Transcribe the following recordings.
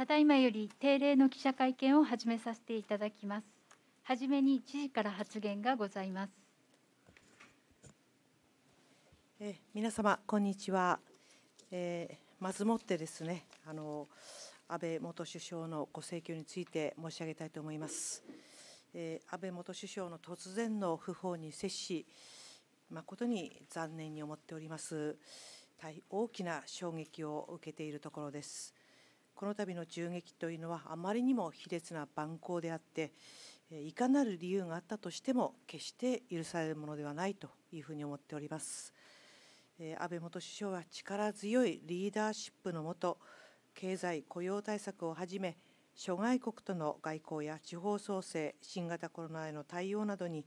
ただいまより定例の記者会見を始めさせていただきます。はじめに知事から発言がございます。え皆様こんにちは。えー、まずもってですね、あの安倍元首相のご請求について申し上げたいと思います。えー、安倍元首相の突然の訃報に接し、誠に残念に思っております。大大きな衝撃を受けているところです。この度の銃撃というのはあまりにも卑劣な蛮行であっていかなる理由があったとしても決して許されるものではないというふうに思っております安倍元首相は力強いリーダーシップのもと経済雇用対策をはじめ諸外国との外交や地方創生新型コロナへの対応などに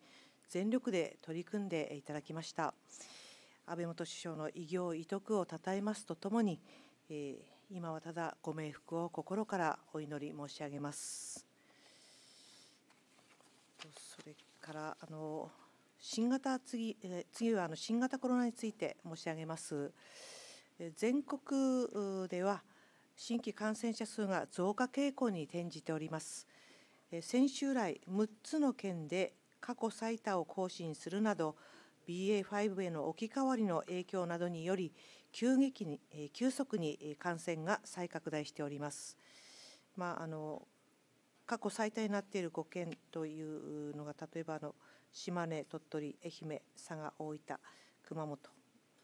全力で取り組んでいただきました安倍元首相の偉業・遺徳をたたえますとともに、えー、今はただご冥福を心からお祈り申し上げます。それからあの新型次次はあの新型コロナについて申し上げます。全国では新規感染者数が増加傾向に転じております。先週来6つの県で過去最多を更新するなど BA.5 への置き換わりの影響などにより急激に、え急速に感染が再拡大しております。まあ、あの過去最多になっている5県というのが例えばあの島根鳥取愛媛佐賀大分熊本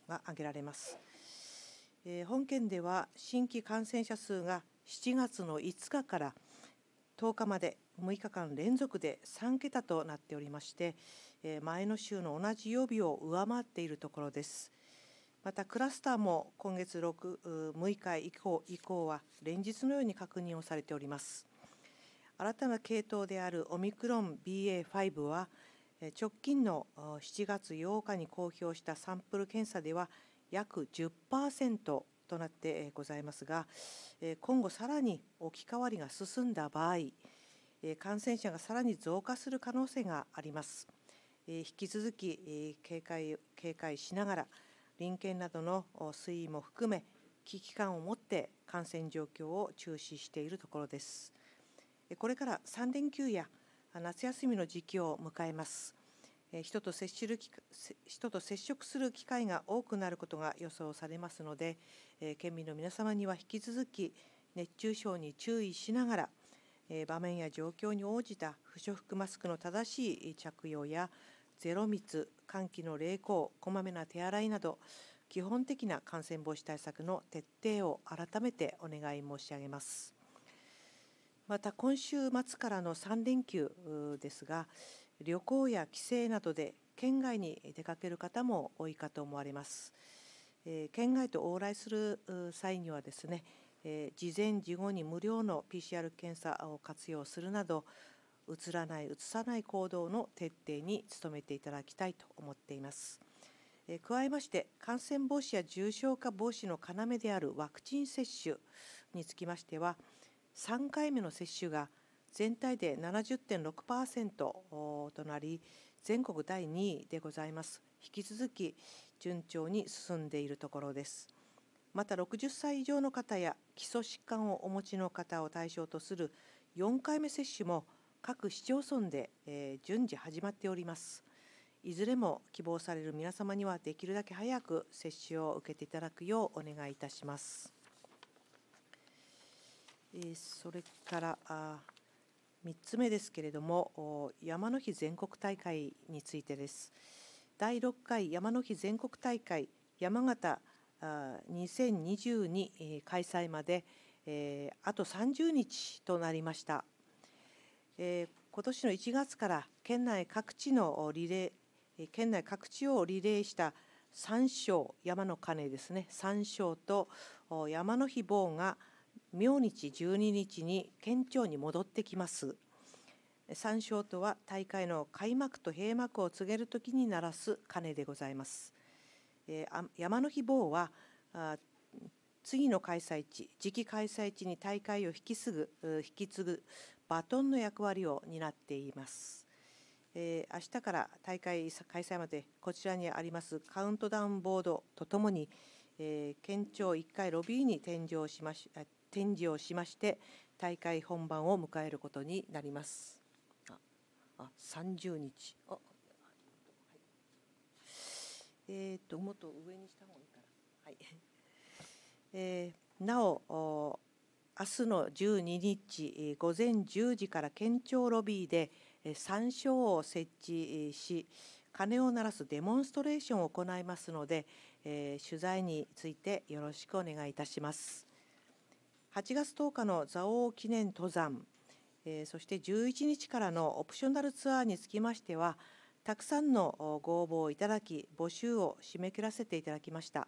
が挙げられます、え本県では新規感染者数が7月の5日から10日まで6日間連続で3桁となっておりまして、え前の週の同じ曜日を上回っているところですまたクラスターも今月 6, 6日以降以降は連日のように確認をされております新たな系統であるオミクロン BA.5 は直近の7月8日に公表したサンプル検査では約10%となってございますが今後さらに置き換わりが進んだ場合感染者がさらに増加する可能性があります引き続き警戒警戒しながら臨県などの推移も含め危機感を持って感染状況を注視しているところですこれから3連休や夏休みの時期を迎えます人と接する人と接触する機会が多くなることが予想されますので県民の皆様には引き続き熱中症に注意しながら場面や状況に応じた不織布マスクの正しい着用やゼロ密換気の励行こまめな手洗いなど基本的な感染防止対策の徹底を改めてお願い申し上げます。また今週末からの3連休ですが旅行や帰省などで県外に出かける方も多いかと思われます、え県外と往来する際にはですね、え事前事後に無料の PCR 検査を活用するなどうらないうさない行動の徹底に努めていただきたいと思っています。え加えまして感染防止や重症化防止の要であるワクチン接種につきましては3回目の接種が全体で70.6%となり全国第2位でございます引き続き順調に進んでいるところですまた60歳以上の方や基礎疾患をお持ちの方を対象とする4回目接種も各市町村で、えー、順次始まっておりますいずれも希望される皆様にはできるだけ早く接種を受けていただくようお願いいたします、えー、それからあ3つ目ですけれども山の日全国大会についてです第6回山の日全国大会山形あ2022開催までえあと30日となりました。えー、今年の1月から県内各地のリレー、県内各地をリレーした山椒、山の鐘ですね、山椒と山の日坊が明日12日に県庁に戻ってきます。山椒とは大会の開幕と閉幕を告げるときに鳴らす鐘でございます。えー、山の日坊は次の開催地次期開催地に大会を引き継ぐ引き継ぐバトンの役割を担っています。えー、明日から大会開催までこちらにありますカウントダウンボードとともに、えー、県庁1階ロビーに展示をしまし展示をしまして大会本番を迎えることになります。ああ30日あ、えーと、ともっと上にした方がいいかな。はいえー、なお明日の12日午前10時から県庁ロビーで山椒を設置し鐘を鳴らすデモンストレーションを行いますので、え取材についてよろしくお願いいたします8月10日の蔵王記念登山、えそして11日からのオプショナルツアーにつきましてはたくさんのご応募をいただき募集を締め切らせていただきました、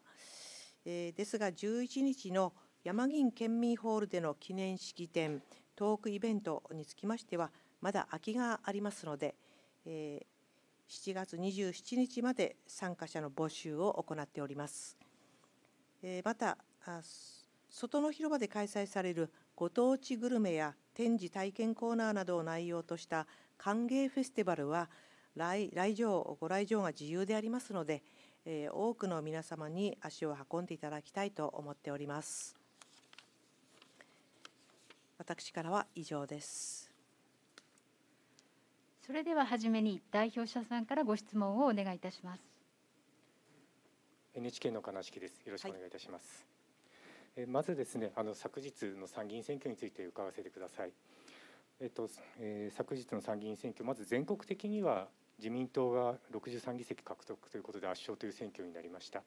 えですが11日の「山銀県民ホールでの記念式典トークイベントにつきましてはまだ空きがありますので、えー、7月27日まで参加者の募集を行っております、えー、また外の広場で開催されるご当地グルメや展示体験コーナーなどを内容とした歓迎フェスティバルは来場ご来場が自由でありますので、多くの皆様に足を運んでいただきたいと思っております。私からは以上です。それでは初めに代表者さんからご質問をお願いいたします。NHK の金敷です。よろしくお願いいたします。はい、まずですね、あの昨日の参議院選挙について伺わせてください。えっと、えー、昨日の参議院選挙、まず全国的には自民党が63議席獲得ということで圧勝という選挙になりました。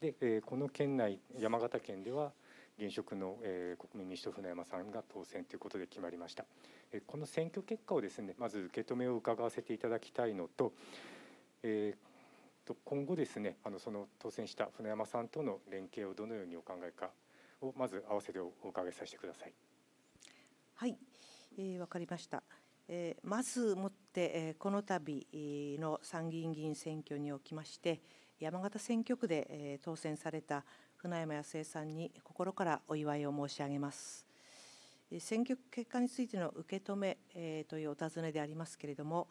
で、えー、この県内、山形県では現職の、えー、国民民主党船山さんが当選ということで決まりました、えー、この選挙結果をですねまず受け止めを伺わせていただきたいのと、えー、と今後ですねあのその当選した船山さんとの連携をどのようにお考えかをまず合わせてお伺いさせてくださいはい、えー、分かりましたえー、まずもって、えー、この度の参議院議員選挙におきまして山形選挙区で、えー、当選された船山康江さんに心からお祝いを申し上げます。選挙結果についての受け止め、というお尋ねでありますけれども、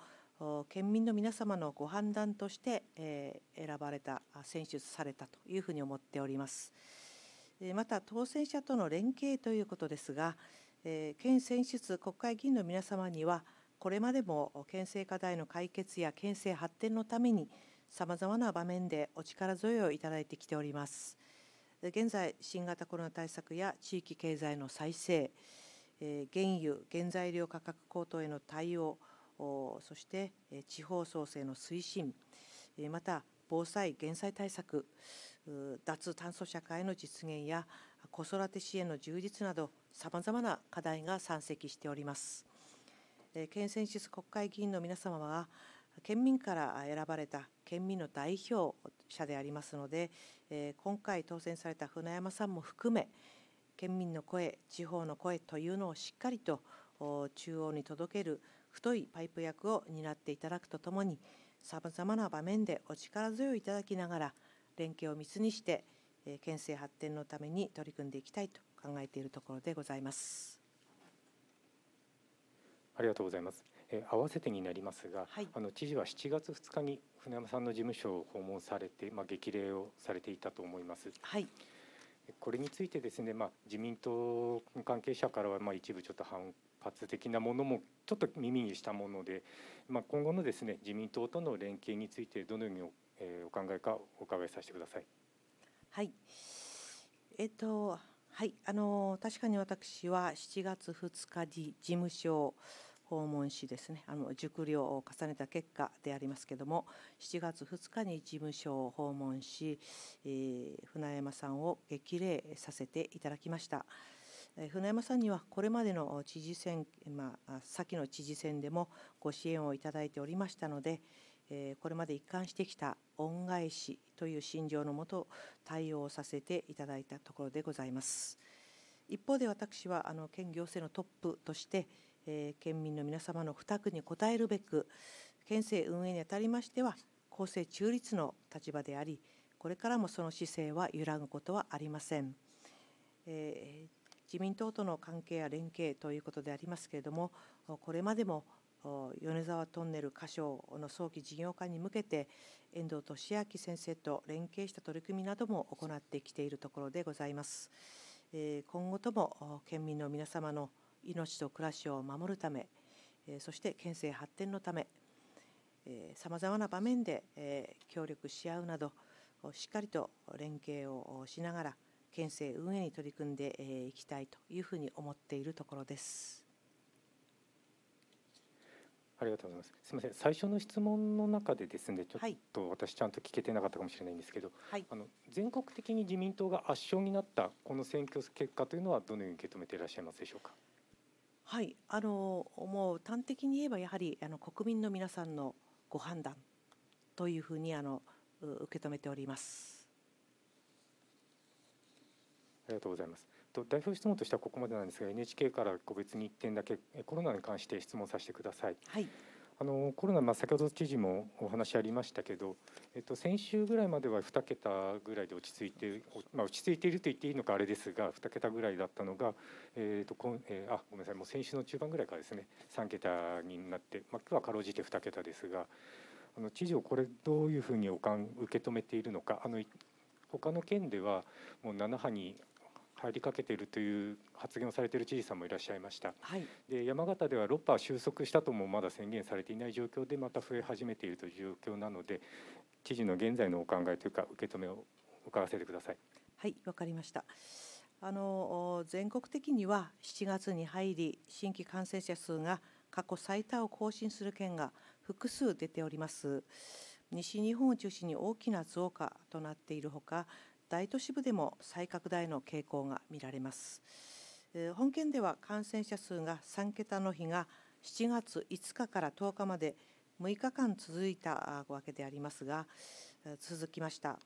県民の皆様のご判断として、え選ばれた、選出されたというふうに思っております。また、当選者との連携ということですが、え県選出国会議員の皆様には、これまでも県政課題の解決や県政発展のために、様々な場面でお力添えをいただいてきております。現在、新型コロナ対策や地域経済の再生、原油、原材料価格高騰への対応、そして地方創生の推進、また防災・減災対策、脱炭素社会の実現や子育て支援の充実など、さまざまな課題が山積しております。県選出国会議員の皆様は県民から選ばれた県民の代表者でありますので、え今回当選された船山さんも含め県民の声地方の声というのをしっかりと中央に届ける太いパイプ役を担っていただくとともにさまざまな場面でお力強いいただきながら連携を密にして、え県政発展のために取り組んでいきたいと考えているところでございます。ありがとうございます。え合わせてになりますが、はい、あの知事は7月2日に船山さんの事務所を訪問されて、まあ、激励をされていたと思います。はいこれについてですね、まあ、自民党関係者からはま一部ちょっと反発的なものもちょっと耳にしたもので、まあ、今後のですね自民党との連携についてどのようにお,、えお考えかお伺いさせてください。はい、えっとはい、あの確かに私は7月2日に事務所訪問しですねあの熟慮を重ねた結果でありますけども7月2日に事務所を訪問し、えー、船山さんを激励させていただきました。船山さんにはこれまでの知事選、まあ、先の知事選でもご支援をいただいておりましたので、えこれまで一貫してきた恩返しという心情のもと対応させていただいたところでございます。一方で私はあの県行政のトップとしてえ県民の皆様の負託に応えるべく県政運営にあたりましては公正中立の立場でありこれからもその姿勢は揺らぐことはありません、えー、自民党との関係や連携ということでありますけれどもこれまでも米沢トンネル箇所の早期事業化に向けて遠藤俊明先生と連携した取り組みなども行ってきているところでございます。今後とも県民の皆様の命と暮らしを守るためそして県政発展のためさまざまな場面で協力し合うなどしっかりと連携をしながら県政運営に取り組んでいきたいというふうに思っているところです。ありがとうございます。すみません、最初の質問の中でですね、ちょっと私ちゃんと聞けてなかったかもしれないんですけど、はい、あの全国的に自民党が圧勝になったこの選挙結果というのはどのように受け止めていらっしゃいますでしょうか。はい、あのもう端的に言えばやはりあの国民の皆さんのご判断というふうにあの受け止めております。ありがとうございます。と代表質問としてはここまでなんですが、NHK から個別に1点だけコロナに関して質問させてください。はい。あのコロナ、まあ、先ほど知事もお話ありましたけど、えっと、先週ぐらいまでは2桁ぐらいで落ち着いて、まあ、落ち着いていると言っていいのかあれですが2桁ぐらいだったのが、えっとこんえー、あごめんなさいもう先週の中盤ぐらいからですね3桁になって、まあ、今日はかろうじて2桁ですがあの知事をこれどういうふうにおかん受け止めているのか。あの他の県ではもう7波に入りかけているという発言をされている知事さんもいらっしゃいました、はい、で山形では6波収束したともまだ宣言されていない状況でまた増え始めているという状況なので知事の現在のお考えというか受け止めを伺わせてください。はいわかりましたあの全国的には7月に入り新規感染者数が過去最多を更新する県が複数出ております西日本を中心に大きな増加となっているほか大都市部でも再拡大の傾向が見られます。本県では感染者数が3桁の日が7月5日から10日まで6日間続いたわけでありますが続きました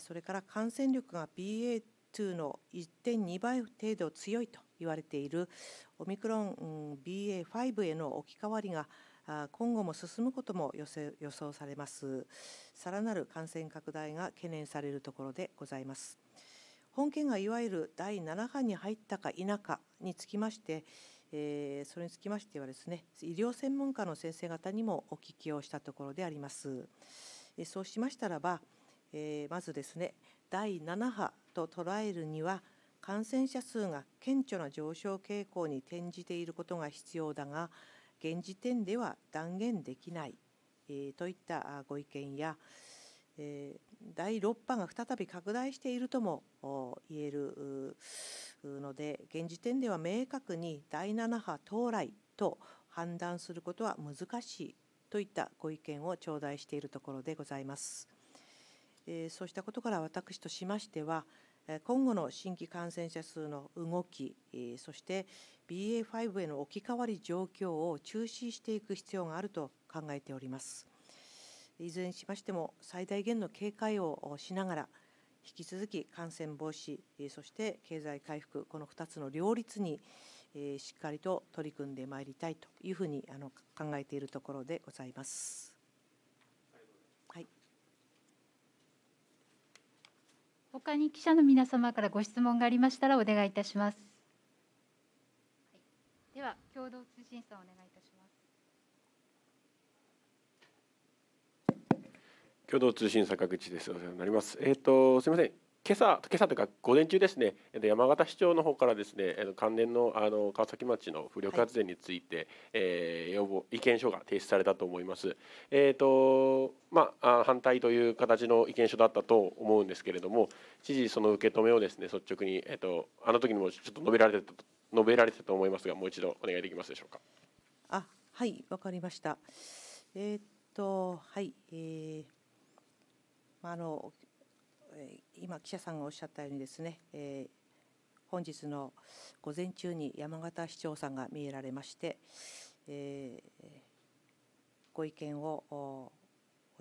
それから感染力が BA.2 の1.2倍程度強いと言われているオミクロン BA.5 への置き換わりが今後も進むことも予想されます。さらなる感染拡大が懸念されるところでございます。本件がいわゆる第7波に入ったか否かにつきまして、えそれにつきましてはですね医療専門家の先生方にもお聞きをしたところであります。えそうしましたらば、えまずですね第7波と捉えるには感染者数が顕著な上昇傾向に転じていることが必要だが現時点では断言できない、えー、といったご意見や、えー、第6波が再び拡大しているとも言えるので現時点では明確に第7波到来と判断することは難しいといったご意見を頂戴しているところでございます。えー、そうしたことから私としましては今後の新規感染者数の動き、そして BA.5 への置き換わり状況を注視していく必要があると考えております。いずれにしましても最大限の警戒をしながら引き続き感染防止そして経済回復この2つの両立にしっかりと取り組んでまいりたいというふうに考えているところでございます。他に記者の皆様からご質問がありましたらお願いいたします。はい、では共同通信さんお願いいたします。共同通信坂口です。お世話になります。えっ、ー、とすみません。今朝今朝というか午前中ですね山形市長の方からですね関連のあの川崎町の風力発電について、はい、えー、要望意見書が提出されたと思います。えっ、ー、とまあ反対という形の意見書だったと思うんですけれども知事その受け止めをですね率直にえっ、ー、とあの時にもちょっと述べられて述べられてたと思いますがもう一度お願いできますでしょうか。あはいわかりました。えっとはい、えー、まああの今記者さんがおっしゃったようにですね、えー、本日の午前中に山形市長さんが見えられまして、えー、ご意見をお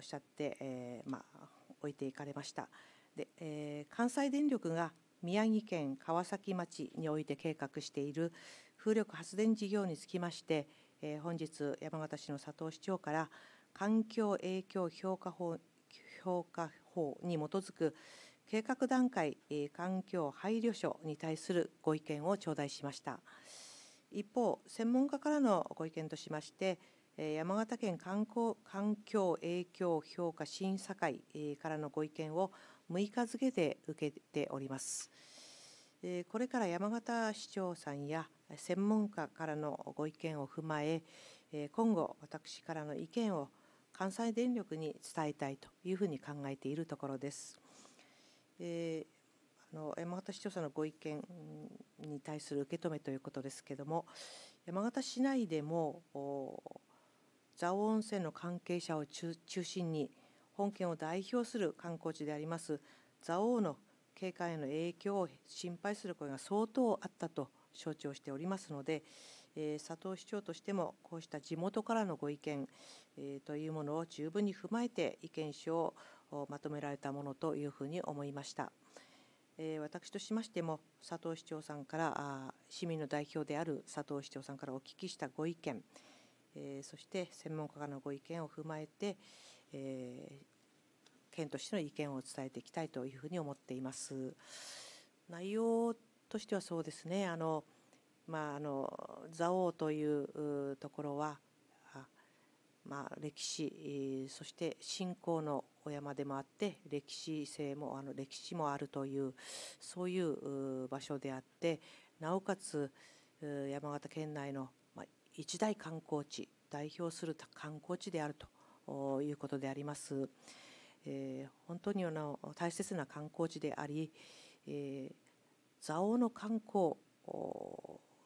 っしゃって、えー、まあ、置いていかれました。で、えー、関西電力が宮城県川崎町において計画している風力発電事業につきまして、えー、本日山形市の佐藤市長から環境影響評価法評価法に基づく計画段階環境配慮書に対するご意見を頂戴しました一方専門家からのご意見としまして山形県観光環境影響評価審査会からのご意見を6日付で受けておりますこれから山形市長さんや専門家からのご意見を踏まえ今後私からの意見を関西電力に伝えたいというふうに考えているところです。えー、あの山形市長さんのご意見に対する受け止めということですけども山形市内でも蔵王温泉の関係者を中心に本県を代表する観光地であります蔵王の景観への影響を心配する声が相当あったと承知をしておりますので、え佐藤市長としてもこうした地元からのご意見、えというものを十分に踏まえて意見書をまとめられたものというふうに思いました。私としましても佐藤市長さんから市民の代表である佐藤市長さんからお聞きしたご意見そして専門家からのご意見を踏まえて県としての意見を伝えていきたいというふうに思っています。内容としてはそうですねあのまあ、あの蔵王というところは、まあ、歴史そして信仰のお山でもあって歴史性もあの歴史もあるというそういう場所であってなおかつ山形県内の一大観光地代表する観光地であるということであります。え本当にあの大切な観光地であり、えー、蔵王の観光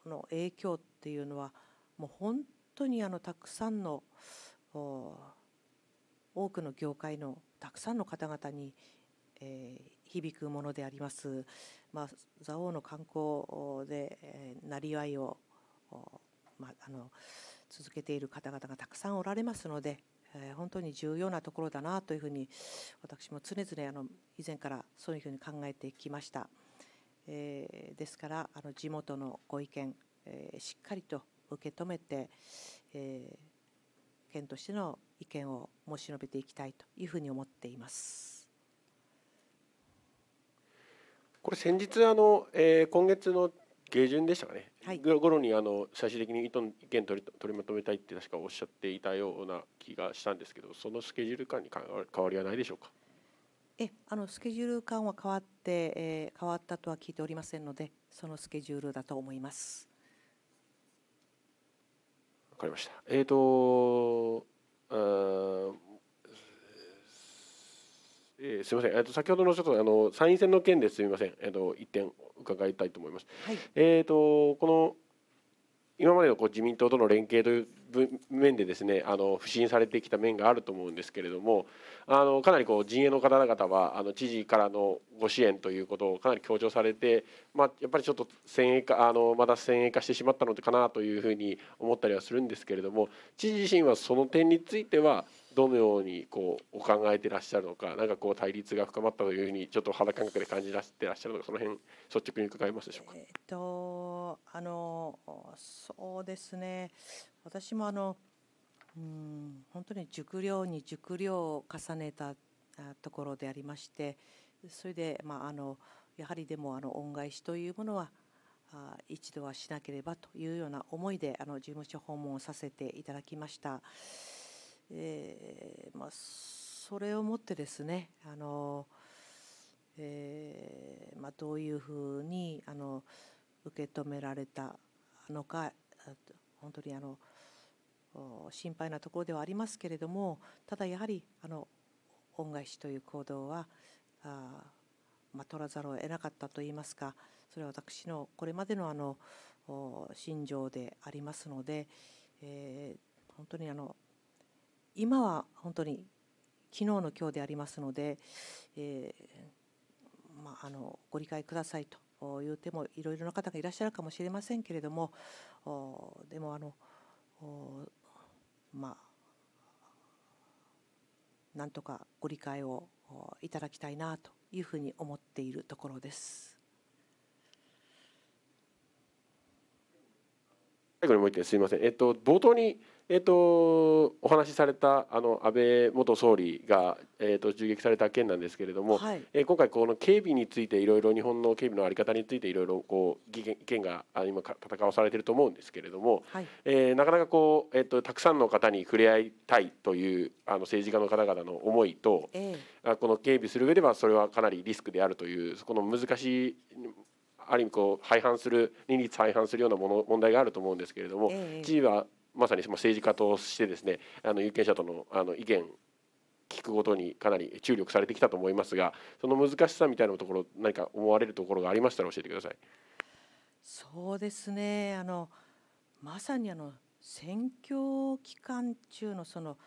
の影響っていうのはもう本当にあのたくさんの多くの業界のたくさんの方々に、えー、響くものであります。まあ、蔵王の観光で、えー、なりわいを、まあ、あの続けている方々がたくさんおられますので、えー、本当に重要なところだなというふうに私も常々あの以前からそういうふうに考えてきました。えー、ですからあの地元のご意見、えー、しっかりと受け止めて、えー、県としての意見を申し述べていきたいというふうに思っています。これ先日あの、えー、今月の下旬でしたかね、はい、ろにあの最終的に意見取り取りまとめたいって確かおっしゃっていたような気がしたんですけどそのスケジュール感に変わりはないでしょうか。えあのスケジュール感は変わって、えー、変わったとは聞いておりませんので、そのスケジュールだと思います。わかりました。えっ、ー、とえー、すみません、えー、と先ほどのちょっとあの参院選の件ですみません、えーと、一点伺いたいと思います。はい、えーとこの今までのこう自民党との連携という面でですねあの不信されてきた面があると思うんですけれどもあのかなりこう陣営の方々はあの知事からのご支援ということをかなり強調されて、まあ、やっぱりちょっと先鋭化あのまだ先鋭化してしまったのかなというふうに思ったりはするんですけれども知事自身はその点についてはどのようにこうお考えてらっしゃるのか、なんかこう対立が深まったというふうにちょっと肌感覚で感じらしてらっしゃるのか、その辺率直に伺えますでしょうか。えっとあのそうですね、私もあのうん本当に熟量に熟量を重ねたところでありまして、それでまああのやはりでもあの恩返しというものは一度はしなければというような思いであの事務所訪問をさせていただきました。えー、まあ、それをもってですねあの、えー、まあ、どういうふうにあの受け止められたのか本当にあの心配なところではありますけれどもただやはりあの恩返しという行動はあ、まあ、取らざるを得なかったといいますかそれは私のこれまでのあの心情でありますので、えー、本当にあの今は本当に昨日の今日でありますので、えー、まあ、あのご理解くださいという手もいろいろな方がいらっしゃるかもしれませんけれどもでもあのまあなんとかご理解をいただきたいなというふうに思っているところです。最後にもう一点すみません、えっと、冒頭にえーと、お話しされたあの安倍元総理が、えーと、銃撃された件なんですけれども、はい、えー、今回、この警備についていろいろ日本の警備の在り方についていろいろ意見が今戦わされていると思うんですけれども、はい、えー、なかなかこう、えーと、たくさんの方に触れ合いたいというあの政治家の方々の思いと、えー、この警備する上ではそれはかなりリスクであるというそこの難しいある意味こう廃反する二律廃反するようなもの問題があると思うんですけれども、ええ、知事はまさに政治家としてですねあの有権者とのあの意見聞くことにかなり注力されてきたと思いますがその難しさみたいなところ何か思われるところがありましたら教えてください。そうですねあのまさにあの選挙期間中のその、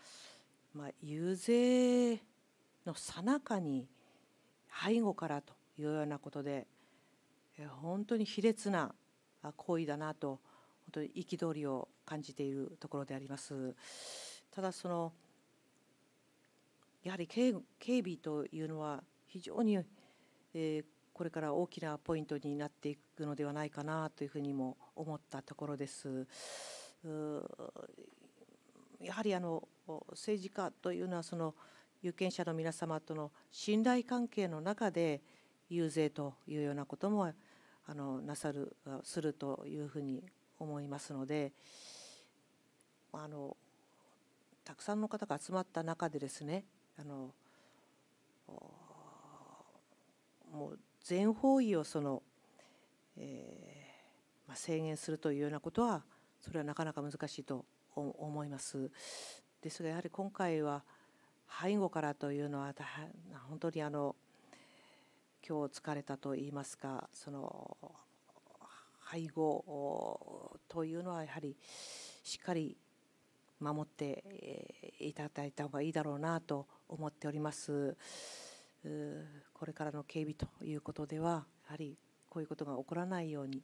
まあ、遊説のさなかに背後からというようなことで本当に卑劣な行為だなと当に憤りを感じているところであります。ただそのやはり警備というのは非常に、えー、これから大きなポイントになっていくのではないかなというふうにも思ったところです。やはりあの政治家というのはその有権者の皆様との信頼関係の中で遊説というようなこともあのなさるするというふうに思いますのであのたくさんの方が集まった中でですねあのもう全方位をその、えー、まあ、制限するというようなことはそれはなかなか難しいと思います。ですがやはり今回は背後からというのは本当にあの今日疲れたと言いますかその配合というのはやはりしっかり守っていただいた方がいいだろうなと思っております。これからの警備ということではやはりこういうことが起こらないように、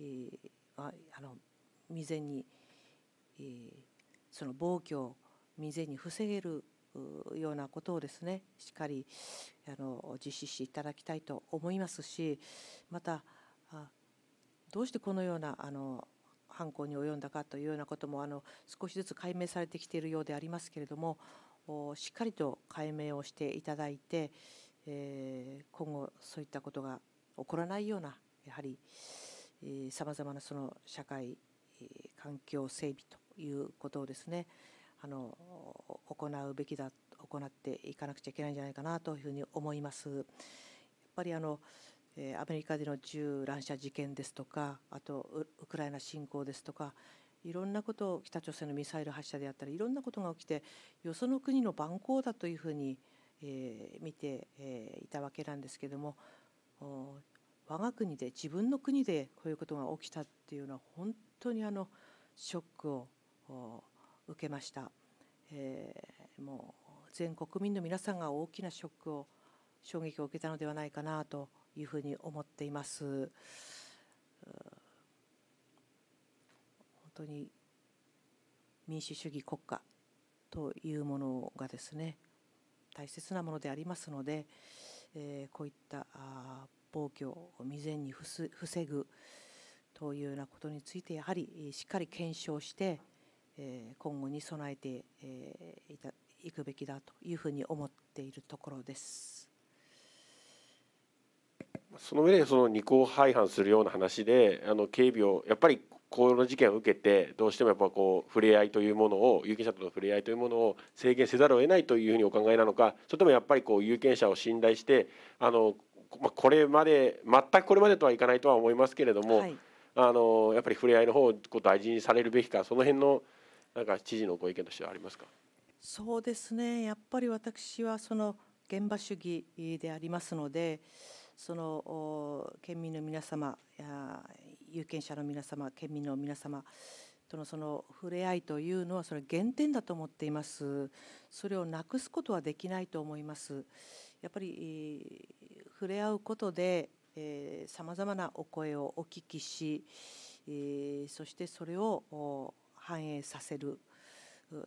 えー、あの未然に、えその暴挙を未然に防げるようなことをですねしっかりあの実施していただきたいと思いますしまたどうしてこのようなあの犯行に及んだかというようなこともあの少しずつ解明されてきているようでありますけれどもしっかりと解明をしていただいて、えー、今後そういったことが起こらないようなやはりさまざまなその社会環境整備ということをですねあの行うべきだ行っていかなくちゃいけないんじゃないかなというふうに思います。やっぱりあのアメリカでの銃乱射事件ですとかあとウクライナ侵攻ですとかいろんなことを北朝鮮のミサイル発射であったりいろんなことが起きてよその国の蛮行だというふうに、えー、見て、えー、いたわけなんですけども我が国で自分の国でこういうことが起きたっていうのは本当にあのショックを受けました、えー、もう全国民の皆さんが大きなショックを衝撃を受けたのではないかなというふうに思っています。本当に民主主義国家というものがですね大切なものでありますので、えー、こういった暴挙を未然に防ぐというようなことについてやはりしっかり検証して、えー、今後に備えて、えー、いくべきだというふうに思っているところです。その上でその二項廃反するような話であの警備をやっぱりこの事件を受けてどうしてもやっぱこう触れ合いというものを有権者との触れ合いというものを制限せざるを得ないというふうにお考えなのかそれともやっぱりこう有権者を信頼してあの、これまで全くこれまでとはいかないとは思いますけれども、はい、あのやっぱり触れ合いの方をこう大事にされるべきかその辺のなんか知事のご意見としてはありますかそうですねやっぱり私はその現場主義でありますので。その県民の皆様や有権者の皆様県民の皆様とのその触れ合いというのはそれ原点だと思っていますそれをなくすことはできないと思いますやっぱり触れ合うことでさまざまなお声をお聞きしそしてそれを反映させる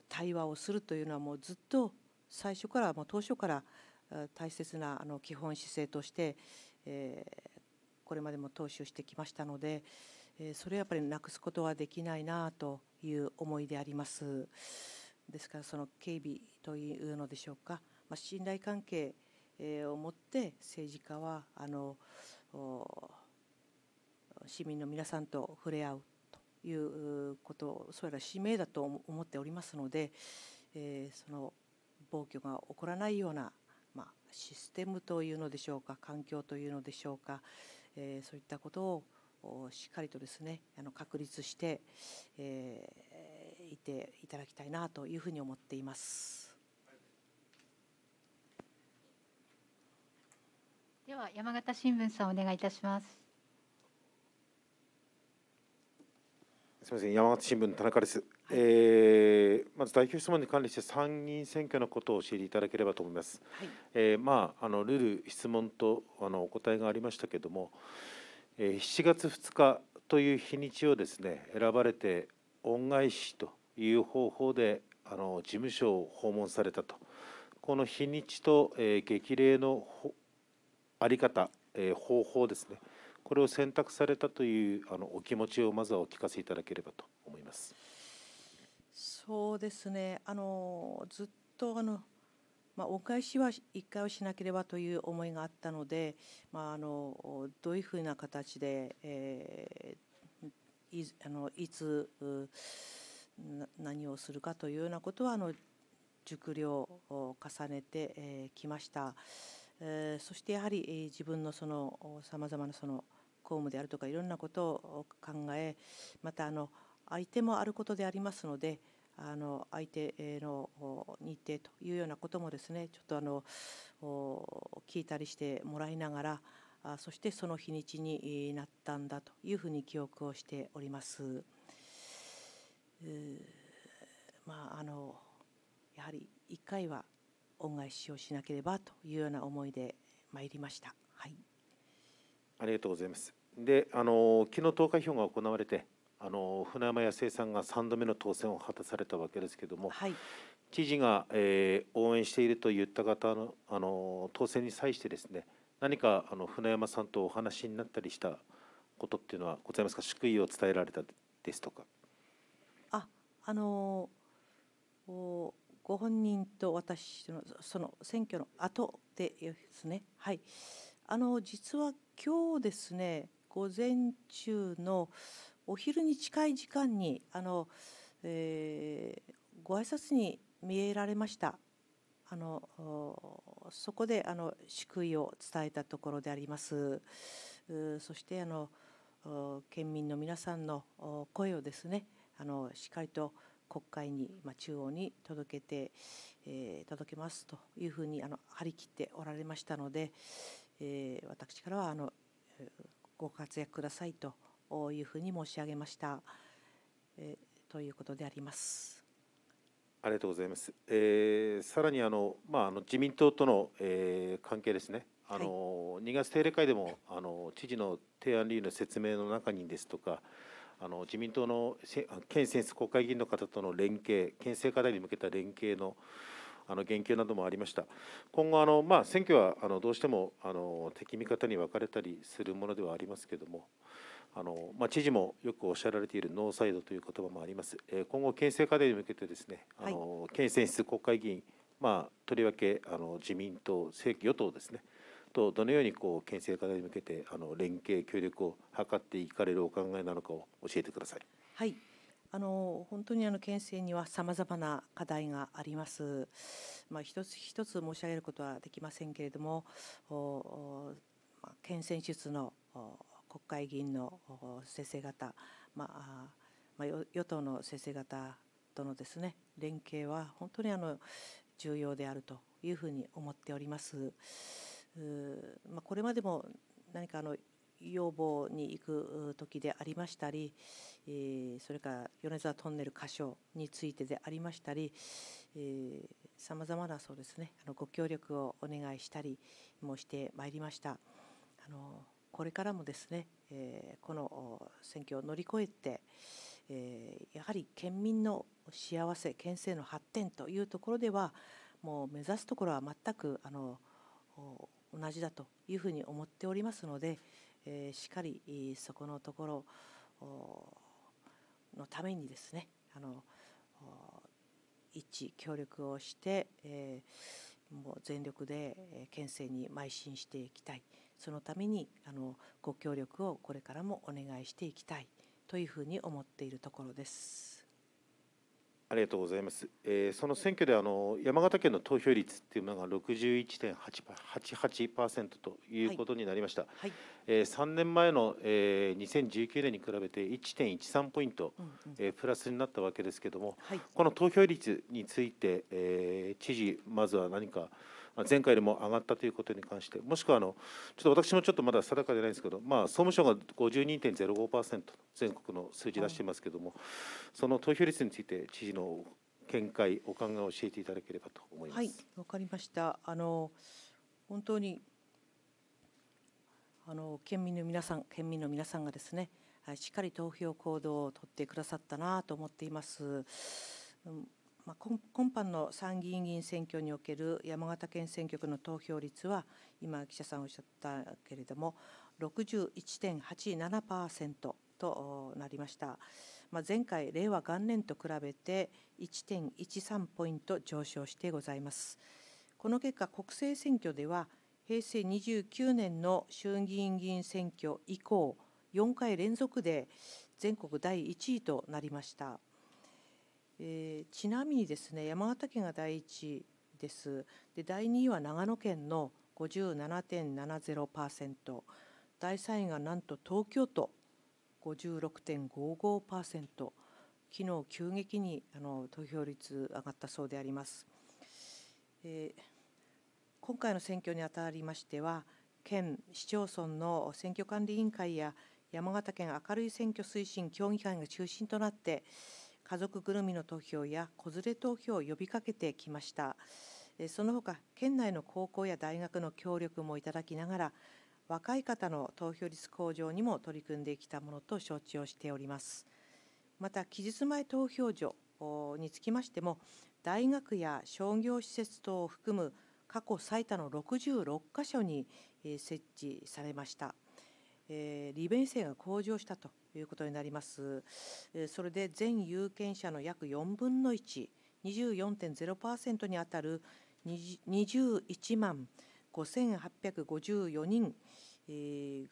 対話をするというのはもうずっと最初からもう当初から大切なあの基本姿勢として、えー、これまでも踏襲してきましたので、えー、それはやっぱりなくすことはできないなという思いであります。ですからその警備というのでしょうか、まあ、信頼関係を持って政治家はあの市民の皆さんと触れ合うということそれら使命だと思っておりますので、えー、その暴挙が起こらないようなシステムというのでしょうか環境というのでしょうか、えー、そういったことをしっかりとですねあの確立して、えー、いていただきたいなというふうに思っています。では山形新聞さんお願いいたします。すみません山形新聞田中です。えー、まず代表質問に関して参議院選挙のことを教えていただければと思います。はい、えー、まああのルール質問とあのお答えがありましたけれども、えー、7月2日という日にちをですね選ばれて恩返しという方法であの事務所を訪問されたとこの日にちと、えー、激励のあり方、えー、方法ですねこれを選択されたというあのお気持ちをまずはお聞かせいただければと思います。そうですねあのずっとあの、まあ、お返しは1回をしなければという思いがあったので、まあ、あのどういうふうな形で、えー、いあのいつ何をするかというようなことはあの熟慮を重ねてき、えました、えそしてやはり、え自分のそのさまざまなその公務であるとかいろんなことを考えまたあの相手もあることでありますので、あの相手の日程というようなこともですねちょっとあの聞いたりしてもらいながらあそしてその日にちになったんだというふうに記憶をしております。まあ、あのやはり一回は恩返しをしなければというような思いで参りました。はい、ありがとうございます。で、あの昨日投開票が行われて、あの船山康生さんが3度目の当選を果たされたわけですけれども、はい、知事が、えー、応援していると言った方のあの当選に際してですね何かあの船山さんとお話になったりしたことっていうのはございますか祝意を伝えられたですとか。ああのご本人と私のその選挙の後でですね、はい、あの実は今日ですね午前中のお昼に近い時間にあの、えー、ご挨拶に見えられましたあのそこであの祝意を伝えたところでありますそしてあの県民の皆さんの声をですねあのしっかりと国会に、まあ、中央に届けて、えー、届けますというふうにあの張り切っておられましたので、えー、私からはあのご活躍くださいとういうふうに申し上げました、えー、ということであります。ありがとうございます。えー、さらにあのまああの自民党との、えー、関係ですね。あの、はい、2月定例会でもあの知事の提案理由の説明の中にですとか。あの自民党の県選出国会議員の方との連携、県政課題に向けた連携のあの言及などもありました。今後あの、まあ、選挙はあのどうしてもあの敵味方に分かれたりするものではありますけれども、あのまあ、知事もよくおっしゃられているノーサイドという言葉もあります、えー、今後、県政課題に向けてですね、あの、県選出国会議員、まあ、とりわけあの自民党、政与党ですね、とどのようにこう県政課題に向けてあの連携、協力を図っていかれるお考えなのかを教えてください。はいあの本当にあの県政にはさまざまな課題があります、まあ、一つ一つ申し上げることはできませんけれども、おおまあ、県選出の国会議員の先生方、まあまあ、与党の先生方とのですね連携は本当にあの重要であるというふうに思っております。まあ、これまでも何かあの要望に行く時でありましたり、それから米沢トンネル箇所についてでありましたり、さまざまなそうですね、あのご協力をお願いしたりもしてまいりました。あのこれからもですね、えこの選挙を乗り越えて、えやはり県民の幸せ県政の発展というところではもう目指すところは全くあの同じだというふうに思っておりますので、えしっかりそこのところのためにですねあの一協力をして、えもう全力で県政に邁進していきたい。そのためにあのご協力をこれからもお願いしていきたいというふうに思っているところです。ありがとうございます。えー、その選挙であの山形県の投票率っていうのが61.88%ということになりました。はいはい、えー、3年前の、えー、2019年に比べて1.13ポイント、うんうん、えー、プラスになったわけですけども、はい、この投票率について、えー、知事まずは何か。前回よりも上がったということに関して、もしくはあのちょっと私もちょっとまだ定かじゃないんですけど、まあ、総務省が52.05%、全国の数字出していますけども、その投票率について、知事の見解、お考えを教えていただければと思います。はい、わかりました。あの本当にあの県民の皆さん、県民の皆さんがですね、しっかり投票行動を取ってくださったなと思っています。まあ、今般の参議院議員選挙における山形県選挙区の投票率は今記者さんおっしゃったけれども61.87%となりました、まあ、前回令和元年と比べて1.13ポイント上昇してございますこの結果国政選挙では平成29年の衆議院議員選挙以降4回連続で全国第1位となりました。えー、ちなみにですね山形県が第1位ですで第2位は長野県の57.70%第3位がなんと東京都56.55%昨日急激にあの投票率上がったそうであります、えー、今回の選挙にあたりましては県市町村の選挙管理委員会や山形県明るい選挙推進協議会が中心となって、家族ぐるみの投票や子連れ投票を呼びかけてきましたその他県内の高校や大学の協力もいただきながら若い方の投票率向上にも取り組んできたものと承知をしておりますまた期日前投票所につきましても大学や商業施設等を含む過去最多の66箇所に設置されましたえ利便性が向上したということになります。えそれで全有権者の約4分の1、24.0%にあたる21万5854人、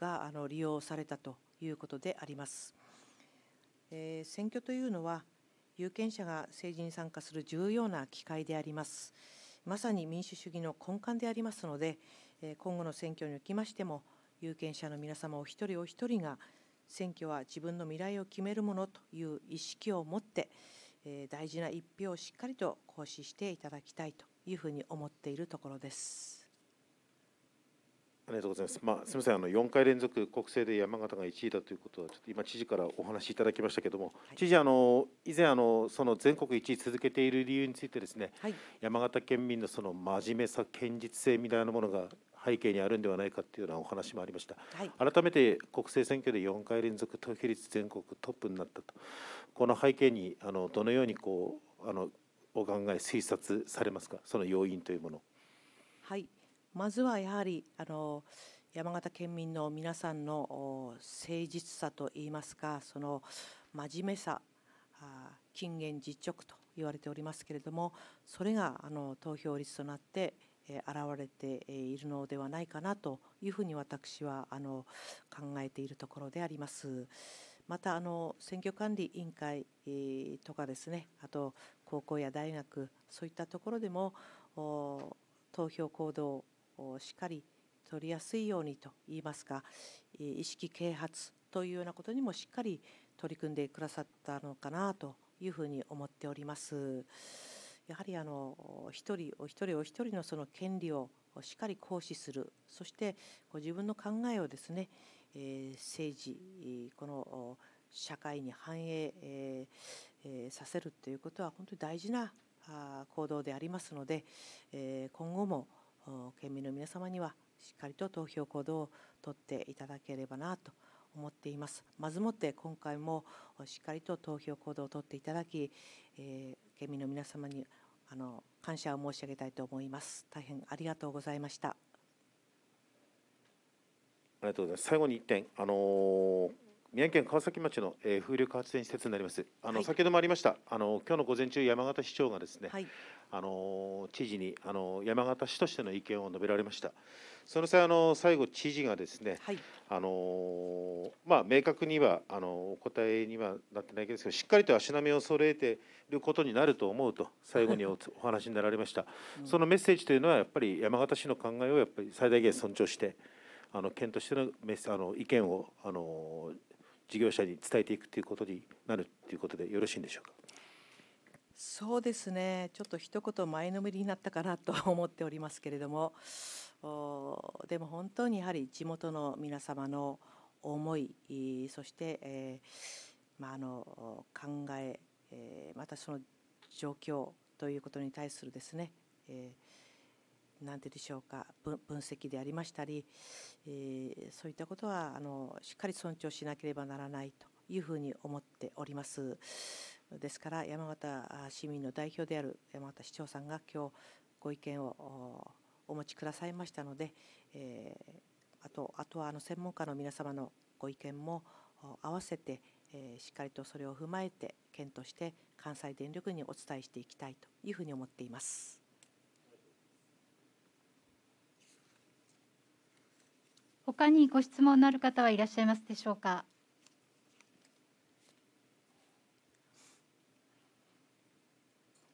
があの利用されたということであります。え選挙というのは有権者が政治に参加する重要な機会であります。まさに民主主義の根幹でありますので、今後の選挙におきましても、有権者の皆様お一人お一人が選挙は自分の未来を決めるものという意識を持って、えー、大事な一票をしっかりと行使していただきたいというふうに思っているところです。ありがとうございます。まあ、すみません、あの4回連続国政で山形が1位だということは、ちょっと今知事からお話しいただきましたけれども、はい、知事、あの以前あのその全国1位続けている理由についてですね、はい、山形県民のその真面目さ、堅実性みたいなものが背景にあるんではないかというようなお話もありました、はい、改めて国政選挙で4回連続投票率全国トップになったとこの背景にあのどのようにこうあのお考え推察されますかその要因というものはいまずはやはりあの山形県民の皆さんの誠実さといいますかその真面目さ近現実直と言われておりますけれどもそれがあの投票率となって現れているのではないかなというふうに私はあの考えているところであります。またあの選挙管理委員会とかですねあと高校や大学そういったところでも投票行動をしっかり取りやすいようにといいますか意識啓発というようなことにもしっかり取り組んでくださったのかなというふうに思っております。やはりあの一人お一人お一人のその権利をしっかり行使するそしてご自分の考えをですね、え政治この社会に反映、えさせるということは本当に大事な行動でありますので、え今後も県民の皆様にはしっかりと投票行動をとっていただければなと思っていますまずもって今回もしっかりと投票行動をとっていただき、え県民の皆様にあの感謝を申し上げたいと思います。大変ありがとうございました。ありがとうございます。最後に1点、あのー、宮城県川崎町の、え風力発電施設になります。あの、はい、先ほどもありました。あの今日の午前中山形市長がですね、はい、あの知事にあの山形市としての意見を述べられました。その際あの最後知事がですね、はい、あのまあ明確にはあのお答えにはなってないけどしっかりと足並みを揃えていることになると思うと最後にお話になられました、うん、そのメッセージというのはやっぱり山形市の考えをやっぱり最大限尊重してあの県としてのメあの意見をあの事業者に伝えていくということになるということでよろしいんでしょうか。そうですねちょっと一言前のめりになったかなと思っておりますけれどもでも本当にやはり地元の皆様の思いそして、えー、まあ、あの考ええー、またその状況ということに対するですね、えー、なんてでしょうか分析でありましたり、えー、そういったことはあのしっかり尊重しなければならないというふうに思っております。ですから山形市民の代表である山形市長さんが今日ご意見をお持ちくださいましたので、えー、あとあとはあの専門家の皆様のご意見も合わせて、えー、しっかりとそれを踏まえて検討して関西電力にお伝えしていきたいというふうに思っています。他にご質問のある方はいらっしゃいますでしょうか。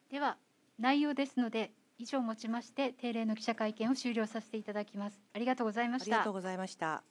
では内容ですので以上をもちまして定例の記者会見を終了させていただきますありがとうございましたありがとうございました